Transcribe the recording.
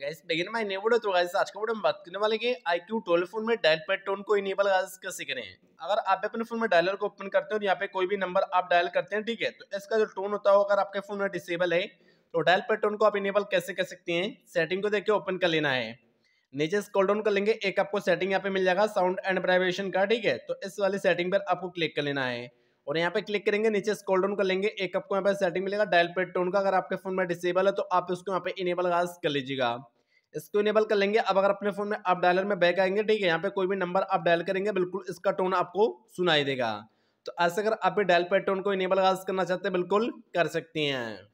guys begin my new video तो guys आज का वीडियो में बात करने वाले कि IQ 12 फोन में डायल पैड टोन को इनेबल गाइस कैसे करें अगर आप अपने फोन में डायलर को ओपन करते हो और यहां पे कोई भी नंबर आप डायल करते हैं ठीक है तो इसका जो टोन होता है अगर आपके फोन में डिसेबल है तो डायल पैड टोन को आप इनेबल कैसे कर सकते हैं सेटिंग को देख के ओपन कर लेना है नीचे स्क्रॉल डाउन कर लेंगे एक आपको सेटिंग यहां पे मिल जाएगा साउंड एंड वाइब्रेशन का ठीक है तो इस वाली सेटिंग पर आपको क्लिक कर लेना है और यहाँ पे क्लिक करेंगे नीचे स्कॉल डाउन कर लेंगे एक आपको यहाँ पे सेटिंग मिलेगा डायल पेड टोन का अगर आपके फोन में डिसेबल है तो आप उसको यहाँ पे इनेबल कर लीजिएगा इसको इनेबल कर लेंगे अब अगर अपने फोन में आप डायलर में बैक आएंगे ठीक है यहाँ पे कोई भी नंबर आप डायल करेंगे बिल्कुल इसका टोन आपको सुनाई देगा तो ऐसे अगर आप डायल पेड टोन को इनेबल करना चाहते हैं बिल्कुल कर सकती हैं